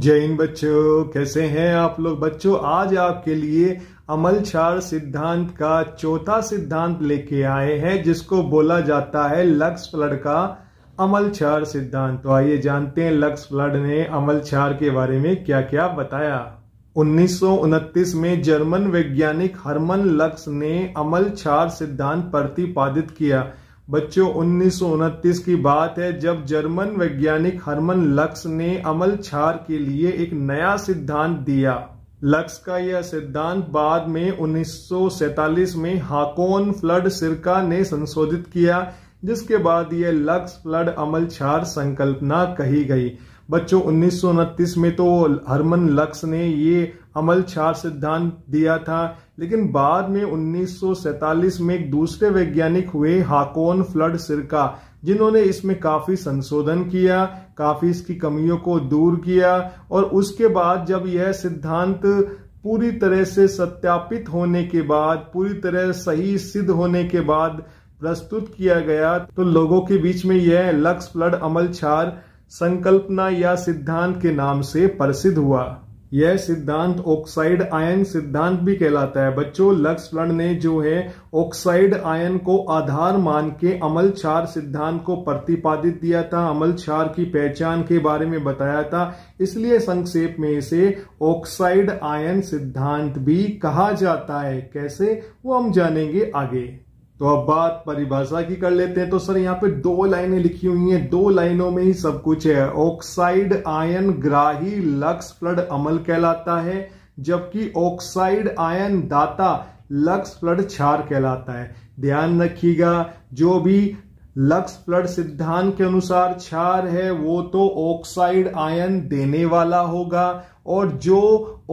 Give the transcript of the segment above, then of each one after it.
जय हिंद बच्चों कैसे हैं आप लोग बच्चों आज आपके लिए अमल छार सिद्धांत का चौथा सिद्धांत लेके आए हैं जिसको बोला जाता है लक्स फ्लड का अमल छार सिद्धांत तो आइए जानते हैं लक्स फ्लड ने अमल छार के बारे में क्या क्या बताया उन्नीस में जर्मन वैज्ञानिक हरमन लक्स ने अमल छार सिद्धांत प्रतिपादित किया बच्चों उन्नीस की बात है जब जर्मन वैज्ञानिक हरमन लक्स ने अमल छार के लिए एक नया सिद्धांत दिया लक्स का यह सिद्धांत बाद में 1947 में हाकोन फ्लड सिरका ने संशोधित किया जिसके बाद यह लक्स फ्लड अमल छार संकल्पना कही गई बच्चों उन्नीस में तो हरमन लक्स ने ये अमल छार सिद्धांत दिया था लेकिन बाद में 1947 में एक दूसरे वैज्ञानिक हुए हाकोन फ्लड सिरका जिन्होंने इसमें काफी संशोधन किया काफी इसकी कमियों को दूर किया और उसके बाद जब यह सिद्धांत पूरी तरह से सत्यापित होने के बाद पूरी तरह सही सिद्ध होने के बाद प्रस्तुत किया गया तो लोगों के बीच में यह लक्स फ्लड अमल छार संकल्पना या सिद्धांत के नाम से प्रसिद्ध हुआ यह सिद्धांत ऑक्साइड आयन सिद्धांत भी कहलाता है बच्चों लक्स प्रण ने जो है ऑक्साइड आयन को आधार मान के अमल क्षार सिद्धांत को प्रतिपादित दिया था अमल क्षार की पहचान के बारे में बताया था इसलिए संक्षेप में इसे ऑक्साइड आयन सिद्धांत भी कहा जाता है कैसे वो हम जानेंगे आगे तो अब बात परिभाषा की कर लेते हैं तो सर यहाँ पे दो लाइनें लिखी हुई हैं दो लाइनों में ही सब कुछ है ऑक्साइड आयन ग्राही लक्स फ्लड अमल कहलाता है जबकि ऑक्साइड आयन दाता लक्स फ्लड क्षार कहलाता है ध्यान रखिएगा जो भी लक्स फ्लड सिद्धांत के अनुसार क्षार है वो तो ऑक्साइड आयन देने वाला होगा और जो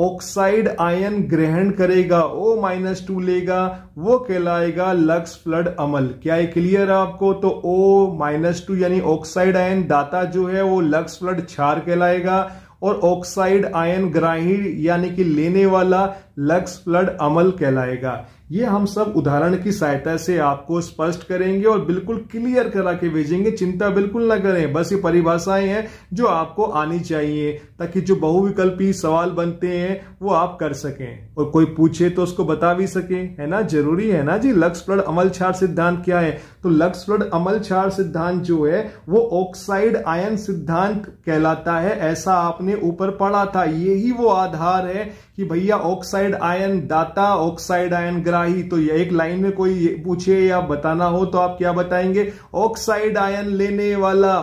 ऑक्साइड आयन ग्रहण करेगा ओ माइनस टू लेगा वो कहलाएगा लक्स फ्लड अमल क्या ये क्लियर है आपको तो ओ माइनस टू यानी ऑक्साइड आयन दाता जो है वो लक्स फ्लड क्षार कहलाएगा और ऑक्साइड आयन ग्राही यानी कि लेने वाला लक्स फ्लड अमल कहलाएगा ये हम सब उदाहरण की सहायता से आपको स्पष्ट करेंगे और बिल्कुल क्लियर करा के भेजेंगे चिंता बिल्कुल ना करें बस ये परिभाषाएं हैं जो आपको आनी चाहिए ताकि जो बहुविकल्पी सवाल बनते हैं वो आप कर सकें और कोई पूछे तो उसको बता भी सके है ना जरूरी है ना जी लक्ष्य प्लड अमल छार सिद्धांत क्या है तो लक्ष्य प्लड अमल छार सिद्धांत जो है वो ऑक्साइड आयन सिद्धांत कहलाता है ऐसा आपने ऊपर पढ़ा था ये वो आधार है कि भैया ऑक्साइड आयन दाता ऑक्साइड आयन ग्राही तो ये एक लाइन में कोई पूछे या बताना हो तो आप क्या बताएंगे ऑक्साइड आयन लेने वाला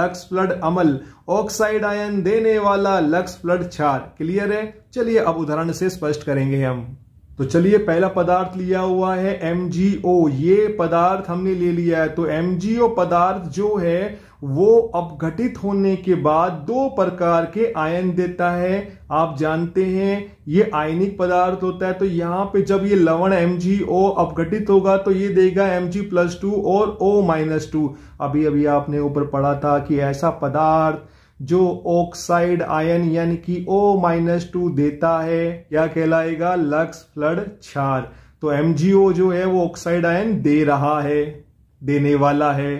लक्स फ्लड अमल ऑक्साइड आयन देने वाला लक्स फ्लड छार क्लियर है चलिए अब उदाहरण से स्पष्ट करेंगे हम तो चलिए पहला पदार्थ लिया हुआ है एमजीओ ये पदार्थ हमने ले लिया है तो एमजीओ पदार्थ जो है वो अपघटित होने के बाद दो प्रकार के आयन देता है आप जानते हैं ये आयनिक पदार्थ होता है तो यहाँ पे जब ये लवण एम अपघटित होगा तो ये देगा एम जी प्लस टू और ओ माइनस टू अभी अभी आपने ऊपर पढ़ा था कि ऐसा पदार्थ जो ऑक्साइड आयन यानी कि ओ माइनस टू देता है क्या कहलाएगा लक्स फ्लड क्षार तो एम जो है वो ऑक्साइड आयन दे रहा है देने वाला है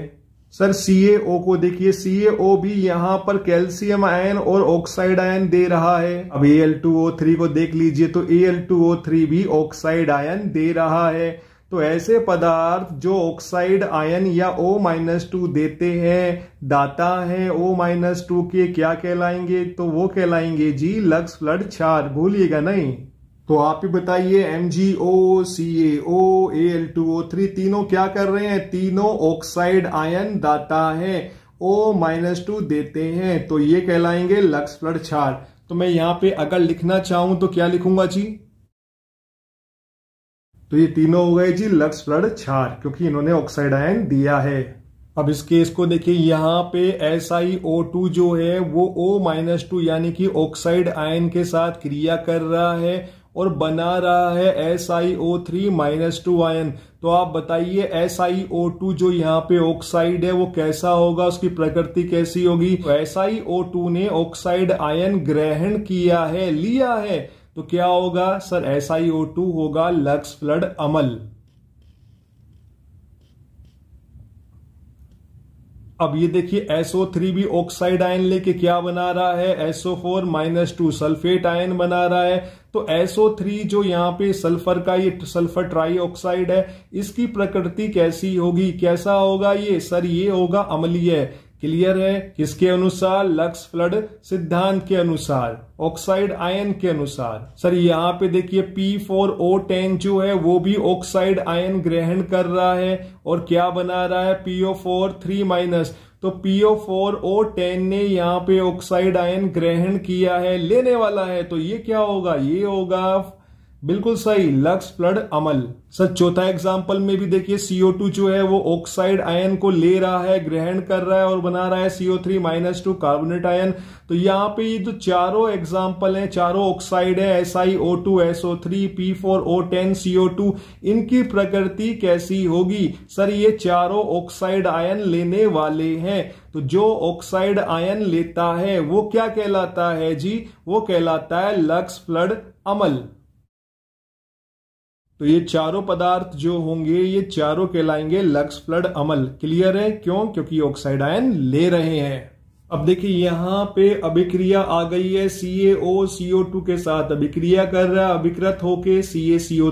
सर CaO को देखिए CaO भी यहाँ पर कैल्सियम आयन और ऑक्साइड आयन दे रहा है अब Al2O3 को देख लीजिए तो Al2O3 भी ऑक्साइड आयन दे रहा है तो ऐसे पदार्थ जो ऑक्साइड आयन या O माइनस टू देते हैं दाता है O माइनस टू के क्या कहलाएंगे तो वो कहलाएंगे जी लक्स फ्लड क्षार भूलिएगा नहीं तो आप ही बताइए M G O C A O L two O three तीनों क्या कर रहे हैं तीनों ऑक्साइड आयन दाता है ओ माइनस टू देते हैं तो ये कहलाएंगे लक्स फ्लड छार तो मैं यहां पे अगर लिखना चाहूं तो क्या लिखूंगा जी तो ये तीनों हो गए जी लक्स फ्लड छार क्योंकि इन्होंने ऑक्साइड आयन दिया है अब इस केस को देखिए यहाँ पे एस आई ओ टू जो है वो ओ माइनस टू यानी कि ऑक्साइड आयन के साथ क्रिया कर रहा है और बना रहा है S I O three minus two ion तो आप बताइए एस आई ओ टू जो यहाँ पे ऑक्साइड है वो कैसा होगा उसकी प्रकृति कैसी होगी तो एस आई ओ टू ने ऑक्साइड आयन ग्रहण किया है लिया है तो क्या होगा sir S I O two होगा लक्स फ्लड अमल अब ये देखिए SO3 भी ऑक्साइड आयन लेके क्या बना रहा है SO4 four minus two sulphate ion बना रहा है तो SO3 जो यहाँ पे सल्फर का ये सल्फर ट्राई ऑक्साइड है इसकी प्रकृति कैसी होगी कैसा होगा ये सर ये होगा अमलीय क्लियर है किसके अनुसार लक्स फ्लड सिद्धांत के अनुसार ऑक्साइड आयन के अनुसार सर यहाँ पे देखिए पी फोर ओ टेन जो है वो भी ऑक्साइड आयन ग्रहण कर रहा है और क्या बना रहा है पीओ फोर थ्री माइनस तो पीओ फोर ओ टेन ने यहाँ पे ऑक्साइड आयन ग्रहण किया है लेने वाला है तो ये क्या होगा ये होगा बिल्कुल सही लक्स फ्लड अमल सर चौथा एग्जाम्पल में भी देखिए सीओ टू जो है वो ऑक्साइड आयन को ले रहा है ग्रहण कर रहा है और बना रहा है C O three minus two carbonate ion तो यहाँ पे ये जो चारों एग्जाम्पल हैं चारों ऑक्साइड है S I O two S O three P four O ten C O two इनकी प्रकृति कैसी होगी सर ये चारों ऑक्साइड आयन लेने वाले हैं तो जो ऑक्साइड आयन लेता है वो क्या कहलाता है जी वो कहलाता है लक्स फ्लड अमल तो ये चारों पदार्थ जो होंगे ये चारों कहलाएंगे लक्स फ्लड अमल क्लियर है क्यों क्योंकि ऑक्साइड आयन ले रहे हैं अब देखिए यहाँ पे अभिक्रिया आ गई है सीओ टू के साथ अभिक्रिया कर रहा है अभिकृत होके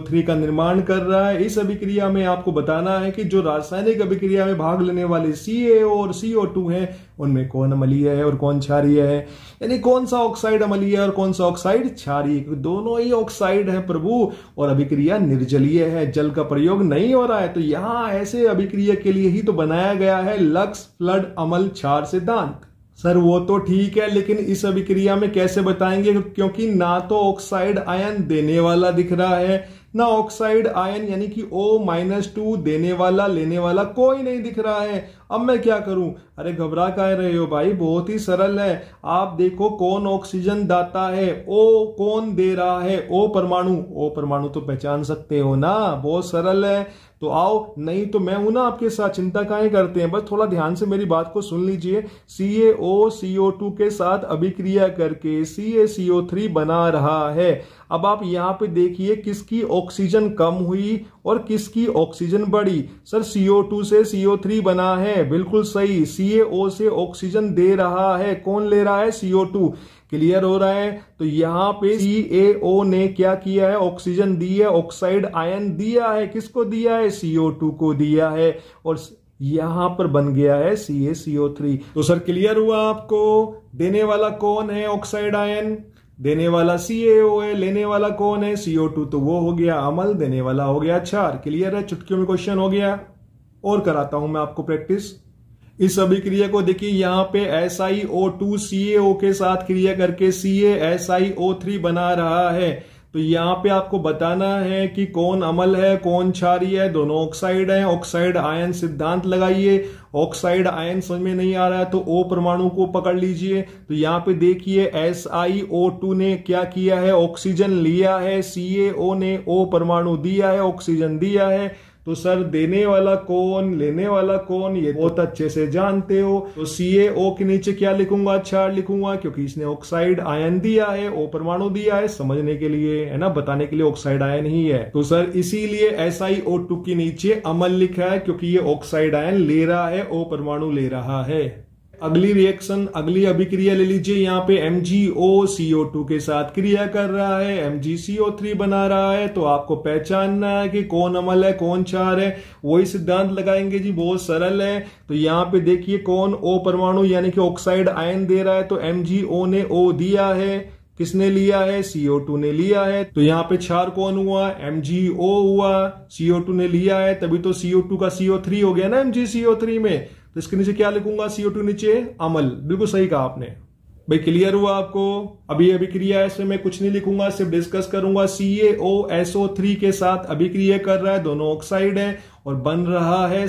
थ्री का निर्माण कर रहा है इस अभिक्रिया में आपको बताना है कि जो रासायनिक अभिक्रिया में भाग लेने वाले सी CaO और टू है उनमें कौन अमलीय है और कौन क्षारीय है यानी कौन सा ऑक्साइड अमलीय और कौन सा ऑक्साइड क्षारीय दोनों ही ऑक्साइड है प्रभु और अभिक्रिया निर्जलीय है जल का प्रयोग नहीं हो रहा है तो यहाँ ऐसे अभिक्रिया के लिए ही तो बनाया गया है लक्स फ्लड अमल क्षार सिद्धांत सर वो तो ठीक है लेकिन इस अभिक्रिया में कैसे बताएंगे क्योंकि ना तो ऑक्साइड आयन देने वाला दिख रहा है ना ऑक्साइड आयन यानी कि O माइनस टू देने वाला लेने वाला कोई नहीं दिख रहा है अब मैं क्या करूं अरे घबरा कह रहे हो भाई बहुत ही सरल है आप देखो कौन ऑक्सीजन दाता है ओ कौन दे रहा है ओ परमाणु ओ परमाणु तो पहचान सकते हो ना बहुत सरल है तो आओ नहीं तो मैं हूं ना आपके साथ चिंता काय करते हैं बस थोड़ा ध्यान से मेरी बात को सुन लीजिए सी A O C O two के साथ अभिक्रिया करके सी ए सी ओ थ्री बना रहा है अब आप यहाँ पे देखिए किसकी ऑक्सीजन कम हुई और किसकी ऑक्सीजन बढ़ी सर सी ओ टू से सी ओ थ्री बना है बिल्कुल सही सी से ऑक्सीजन दे रहा है कौन ले रहा है सीओ टू क्लियर हो रहा है तो यहाँ पे सी ने क्या किया है ऑक्सीजन दी है ऑक्साइड आयन दिया है किसको दिया है सीओ टू को दिया है और यहां पर बन गया है सी ए सीओ थ्री तो सर क्लियर हुआ आपको देने वाला कौन है ऑक्साइड आयन देने वाला सी ए ओ है लेने वाला कौन है सीओ टू तो वो हो गया अमल देने वाला हो गया चार क्लियर है चुटकियों में क्वेश्चन हो गया और कराता हूं मैं आपको प्रैक्टिस इस अभिक्रिया को देखिए यहां पे एस आई ओ टू सी ए के साथ क्रिया करके C S I O three बना रहा है तो यहां पे आपको बताना है कि कौन अमल है कौन क्षारी है दोनों ऑक्साइड है ऑक्साइड आयन सिद्धांत लगाइए ऑक्साइड आयन समझ में नहीं आ रहा है तो ओ परमाणु को पकड़ लीजिए तो यहां पे देखिए एस आई ओ टू ने क्या किया है ऑक्सीजन लिया है सी ए ओ ने ओ परमाणु दिया है ऑक्सीजन दिया है तो सर देने वाला कौन लेने वाला कौन ये बहुत अच्छे से जानते हो तो सी ए ओ के नीचे क्या लिखूंगा अच्छा लिखूंगा क्योंकि इसने ऑक्साइड आयन दिया है ओ परमाणु दिया है समझने के लिए है ना बताने के लिए ऑक्साइड आयन ही है तो सर इसीलिए एस आई ओ टू के नीचे अमल लिखा है क्योंकि ये ऑक्साइड आयन ले रहा है ओ परमाणु ले रहा है अगली रिएक्शन अगली अभिक्रिया ले लीजिए यहाँ पे एम टू के साथ क्रिया कर रहा है एम थ्री बना रहा है तो आपको पहचानना है कि कौन अमल है कौन चार है वही सिद्धांत लगाएंगे जी बहुत सरल है तो यहाँ पे देखिए कौन ओ परमाणु यानी कि ऑक्साइड आयन दे रहा है तो MgO ने ओ दिया है किसने लिया है CO2 ने लिया है तो यहाँ पे क्षार कौन हुआ MgO हुआ CO2 ने लिया है तभी तो CO2 का CO3 हो गया ना MgCO3 में तो इसके नीचे क्या लिखूंगा सीओ टू नीचे अमल बिल्कुल सही कहा आपने भाई क्लियर हुआ आपको अभी अभिक्रिया ऐसे मैं कुछ नहीं लिखूंगा सिर्फ डिस्कस करूंगा सीएओ एसओ थ्री के साथ अभिक्रिया कर रहा है दोनों ऑक्साइड है और बन रहा है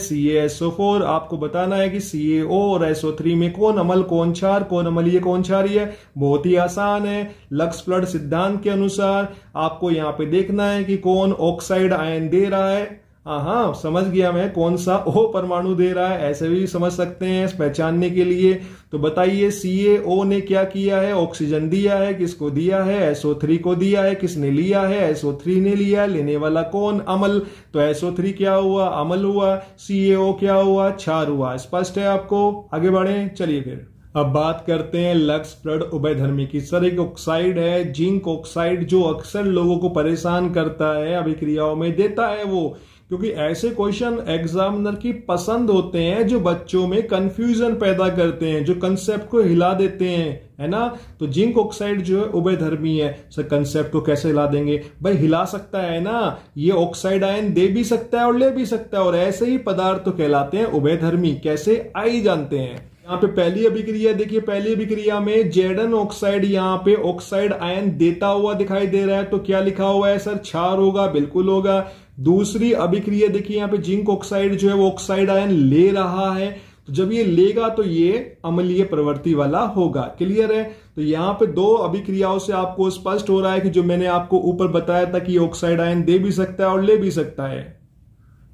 फोर आपको बताना है कि CaO और थ्री में कौन अमल कौन छार कौन अमल ये कौन ये बहुत ही आसान है लक्स फ्लड सिद्धांत के अनुसार आपको यहां पे देखना है कि कौन ऑक्साइड आयन दे रहा है हाँ समझ गया मैं कौन सा ओ परमाणु दे रहा है ऐसे भी समझ सकते हैं पहचानने के लिए तो बताइए सी ए ओ ने क्या किया है ऑक्सीजन दिया है किसको दिया है एसओ थ्री को दिया है किसने लिया है एसओ थ्री ने लिया है लेने वाला कौन अमल तो एसओ थ्री क्या हुआ अमल हुआ सी ए ओ क्या हुआ क्षार हुआ स्पष्ट है आपको आगे बढ़े चलिए फिर अब बात करते हैं लक्स प्रड उभयधर्मी की सर एक ऑक्साइड है जिंक ऑक्साइड जो अक्सर लोगों को परेशान करता है अभिक्रियाओं में देता है वो क्योंकि ऐसे क्वेश्चन एग्जामिनर की पसंद होते हैं जो बच्चों में कंफ्यूजन पैदा करते हैं जो कंसेप्ट को हिला देते हैं है ना तो जिंक ऑक्साइड जो है धर्मी है सर कंसेप्ट को कैसे हिला देंगे भाई हिला सकता है ना ये ऑक्साइड आयन दे भी सकता है और ले भी सकता है और ऐसे ही पदार्थ तो कहलाते हैं धर्मी कैसे आई जानते हैं यहाँ पे पहली अभिक्रिया देखिए पहली अभिक्रिया में जेडन ऑक्साइड यहाँ पे ऑक्साइड आयन देता हुआ दिखाई दे रहा है तो क्या लिखा हुआ है सर क्षार होगा बिल्कुल होगा दूसरी अभिक्रिया देखिए यहां पे जिंक ऑक्साइड जो है वो ऑक्साइड आयन ले रहा है तो जब ये लेगा तो ये अमलीय प्रवृत्ति वाला होगा क्लियर है तो यहां पे दो अभिक्रियाओं से आपको स्पष्ट हो रहा है कि जो मैंने आपको ऊपर बताया था कि ऑक्साइड आयन दे भी सकता है और ले भी सकता है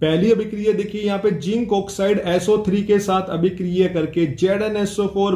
पहली अभिक्रिया देखिए यहां पे जिंक ऑक्साइड SO3 के साथ अभिक्रिया करके जेड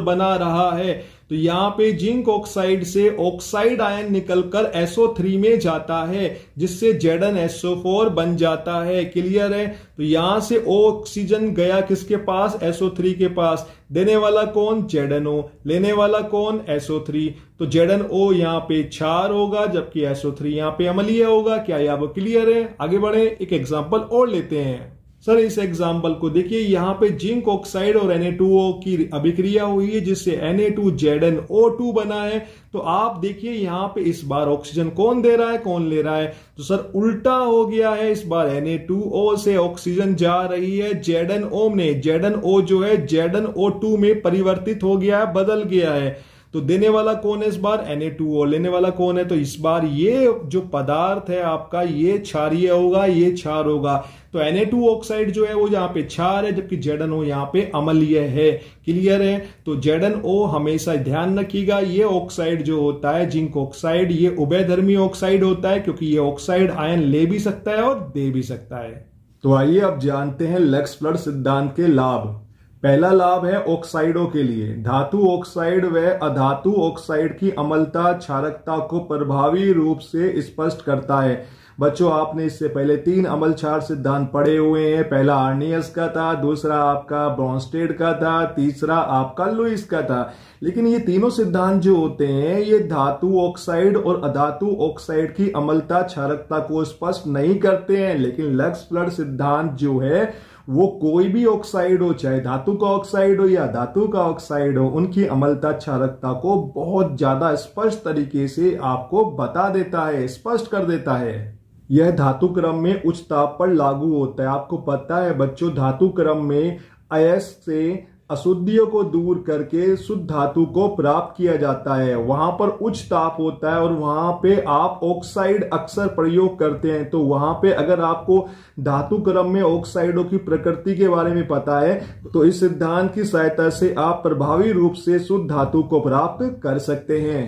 बना रहा है तो यहां पे जिंक ऑक्साइड से ऑक्साइड आयन निकलकर SO3 में जाता है जिससे जेडन SO4 बन जाता है क्लियर है तो यहां से ऑक्सीजन गया किसके पास SO3 के पास देने वाला कौन जेडन ओ लेने वाला कौन SO3 तो जेडन ओ यहां पे क्षार होगा जबकि SO3 यहां पे अमलीय होगा क्या यह वो क्लियर है आगे बढ़े एक एग्जाम्पल और लेते हैं सर इस एग्जाम्पल को देखिए यहाँ पे जिंक ऑक्साइड और Na2O की अभिक्रिया हुई है जिससे Na2ZnO2 बना है तो आप देखिए यहाँ पे इस बार ऑक्सीजन कौन दे रहा है कौन ले रहा है तो सर उल्टा हो गया है इस बार Na2O से ऑक्सीजन जा रही है ZnO में ZnO जो है ZnO2 में परिवर्तित हो गया है बदल गया है तो देने वाला कौन है इस बार एन लेने वाला कौन है तो इस बार ये जो पदार्थ है आपका ये क्षारिय होगा ये क्षार होगा तो एन ऑक्साइड जो है वो यहाँ पे क्षार है जबकि ओ यहाँ पे अमलीय है क्लियर है तो ओ हमेशा ध्यान रखिएगा ये ऑक्साइड जो होता है जिंक ऑक्साइड ये उभयधर्मी ऑक्साइड होता है क्योंकि ये ऑक्साइड आयन ले भी सकता है और दे भी सकता है तो आइए अब जानते हैं लेक्स फ्लड सिद्धांत के लाभ पहला लाभ है ऑक्साइडों के लिए धातु ऑक्साइड व अधातु ऑक्साइड की अमलता क्षारकता को प्रभावी रूप से स्पष्ट करता है बच्चों आपने इससे पहले तीन अमल क्षार सिद्धांत पढ़े हुए हैं पहला आर्नियस का था दूसरा आपका ब्रॉन्स्टेड का था तीसरा आपका लुइस का था लेकिन ये तीनों सिद्धांत जो होते हैं ये धातु ऑक्साइड और अधातु ऑक्साइड की अमलता क्षारकता को स्पष्ट नहीं करते हैं लेकिन लक्स फ्लड सिद्धांत जो है वो कोई भी ऑक्साइड हो चाहे धातु का ऑक्साइड हो या धातु का ऑक्साइड हो उनकी अमलता क्षारकता को बहुत ज्यादा स्पष्ट तरीके से आपको बता देता है स्पष्ट कर देता है यह धातु क्रम में उच्च ताप पर लागू होता है आपको पता है बच्चों धातु क्रम में अयस से अशुद्धियों को दूर करके शुद्ध धातु को प्राप्त किया जाता है वहां पर उच्च ताप होता है और वहां पे आप ऑक्साइड अक्सर प्रयोग करते हैं तो वहां पे अगर आपको धातु क्रम में ऑक्साइडों की प्रकृति के बारे में पता है तो इस सिद्धांत की सहायता से आप प्रभावी रूप से शुद्ध धातु को प्राप्त कर सकते हैं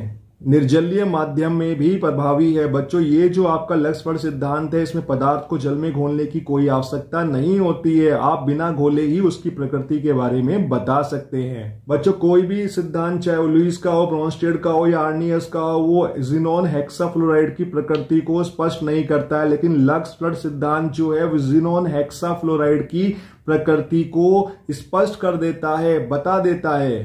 निर्जलीय माध्यम में भी प्रभावी है बच्चों ये जो आपका लक्ष्य सिद्धांत है इसमें पदार्थ को जल में घोलने की कोई आवश्यकता नहीं होती है आप बिना घोले ही उसकी प्रकृति के बारे में बता सकते हैं बच्चों कोई भी सिद्धांत चाहे वो लुइस का हो ब्रॉन्स्टेड का हो या आर्नियस का हो वो जिनोन हेक्साफ्लोराइड की प्रकृति को स्पष्ट नहीं करता है लेकिन लक्ष्य फ्लड सिद्धांत जो है वो जिनोन हेक्साफ्लोराइड की प्रकृति को स्पष्ट कर देता है बता देता है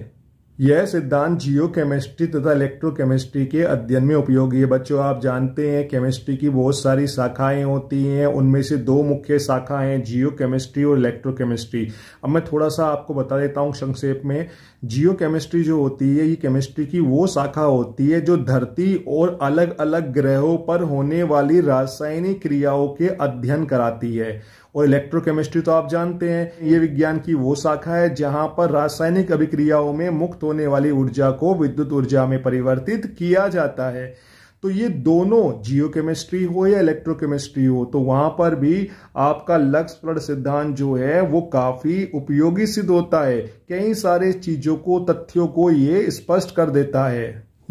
यह सिद्धांत जियो केमिस्ट्री तथा इलेक्ट्रोकेमिस्ट्री के अध्ययन में उपयोगी है बच्चों आप जानते हैं केमिस्ट्री की बहुत सारी शाखाएं होती हैं उनमें से दो मुख्य शाखाएं केमिस्ट्री और इलेक्ट्रोकेमिस्ट्री अब मैं थोड़ा सा आपको बता देता हूं संक्षेप में जियो केमिस्ट्री जो होती है ये केमिस्ट्री की वो शाखा होती है जो धरती और अलग अलग ग्रहों पर होने वाली रासायनिक क्रियाओं के अध्ययन कराती है और इलेक्ट्रोकेमिस्ट्री तो आप जानते हैं ये विज्ञान की वो शाखा है जहां पर रासायनिक अभिक्रियाओं में मुक्त होने वाली ऊर्जा को विद्युत ऊर्जा में परिवर्तित किया जाता है तो ये दोनों जियो हो या इलेक्ट्रोकेमिस्ट्री हो तो वहां पर भी आपका लक्ष्य प्रण सिद्धांत जो है वो काफी उपयोगी सिद्ध होता है कई सारे चीजों को तथ्यों को ये स्पष्ट कर देता है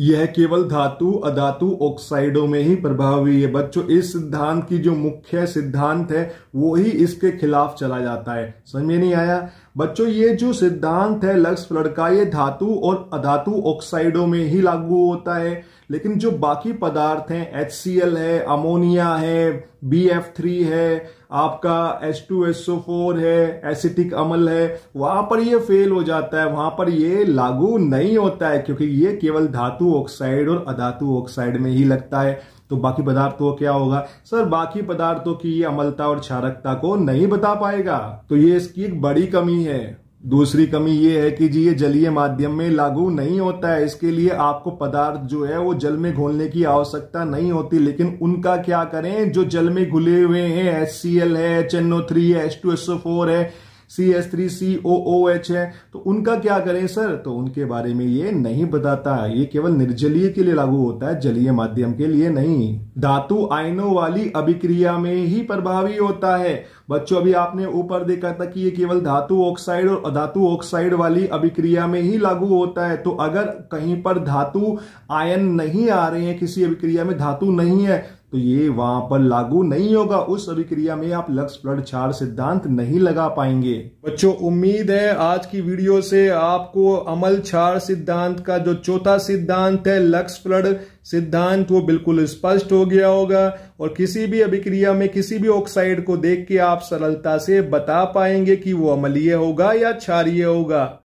यह केवल धातु अधातु ऑक्साइडों में ही प्रभावी है बच्चों इस सिद्धांत की जो मुख्य सिद्धांत है वो ही इसके खिलाफ चला जाता है समझ में नहीं आया बच्चों ये जो सिद्धांत है लक्स फ्लड का ये धातु और अधातु ऑक्साइडों में ही लागू होता है लेकिन जो बाकी पदार्थ हैं एच है अमोनिया है बी एफ थ्री है आपका H two S O four है एसिटिक अमल है वहां पर ये फेल हो जाता है वहां पर ये लागू नहीं होता है क्योंकि ये केवल धातु ऑक्साइड और अधातु ऑक्साइड में ही लगता है तो बाकी पदार्थों क्या होगा सर बाकी पदार्थों की ये अमलता और क्षारकता को नहीं बता पाएगा तो ये इसकी एक बड़ी कमी है दूसरी कमी ये है कि जी ये जलीय माध्यम में लागू नहीं होता है इसके लिए आपको पदार्थ जो है वो जल में घोलने की आवश्यकता नहीं होती लेकिन उनका क्या करें जो जल में घुले हुए हैं एच है एच है एच टू एस फोर है C S three C O O H है तो उनका क्या करें सर तो उनके बारे में ये नहीं बताता ये केवल निर्जलीय के लिए लागू होता है जलीय माध्यम के लिए नहीं धातु आयनों वाली अभिक्रिया में ही प्रभावी होता है बच्चों अभी आपने ऊपर देखा था कि ये केवल धातु ऑक्साइड और अधातु ऑक्साइड वाली अभिक्रिया में ही लागू होता है तो अगर कहीं पर धातु आयन नहीं आ रहे हैं किसी अभिक्रिया में धातु नहीं है तो ये वहां पर लागू नहीं होगा उस अभिक्रिया में आप लक्स प्लड क्षार सिद्धांत नहीं लगा पाएंगे बच्चों उम्मीद है आज की वीडियो से आपको अमल छाड़ सिद्धांत का जो चौथा सिद्धांत है लक्स प्लड सिद्धांत वो बिल्कुल स्पष्ट हो गया होगा और किसी भी अभिक्रिया में किसी भी ऑक्साइड को देख के आप सरलता से बता पाएंगे कि वो अमलीय होगा या क्षारिय होगा